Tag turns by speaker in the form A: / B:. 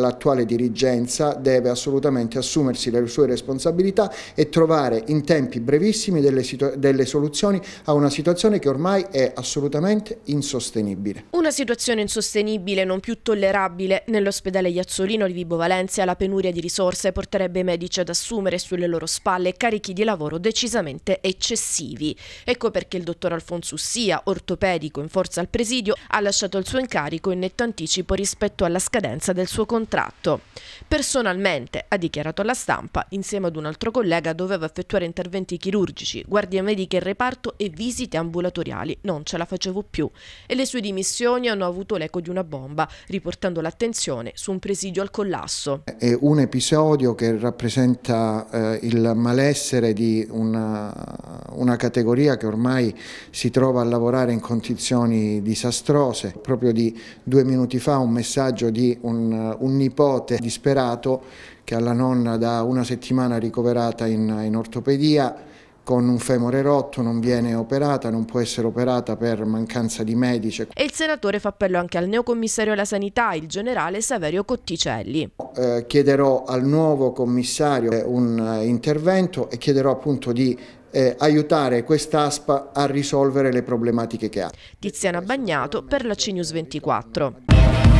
A: l'attuale dirigenza deve assolutamente assumersi le sue responsabilità e trovare in tempi brevissimi delle, delle soluzioni a una situazione che ormai è assolutamente insostenibile.
B: Una situazione insostenibile, non più tollerabile. Nell'ospedale Iazzolino di Vibo Valencia la penuria di risorse porterebbe i medici ad assumere sulle loro spalle carichi di lavoro decisamente eccessivi. Ecco perché il dottor Alfonso Sia, ortopedico in forza al presidio, ha lasciato il suo incarico in netto anticipo rispetto alla scadenza del suo contratto contratto. Personalmente, ha dichiarato alla stampa, insieme ad un altro collega doveva effettuare interventi chirurgici, guardie mediche in reparto e visite ambulatoriali. Non ce la facevo più. E le sue dimissioni hanno avuto l'eco di una bomba, riportando l'attenzione su un presidio al collasso.
A: È un episodio che rappresenta eh, il malessere di una una categoria che ormai si trova a lavorare in condizioni disastrose. Proprio di due minuti fa un messaggio di un, eh, un nipote disperato che alla nonna da una settimana ricoverata in, in ortopedia con un femore rotto, non viene operata, non può essere operata per mancanza di medici.
B: E il senatore fa appello anche al neocommissario alla sanità, il generale Saverio Cotticelli.
A: Eh, chiederò al nuovo commissario eh, un eh, intervento e chiederò appunto di eh, aiutare quest'ASPA a risolvere le problematiche che ha.
B: Tiziana Bagnato per la CNews 24.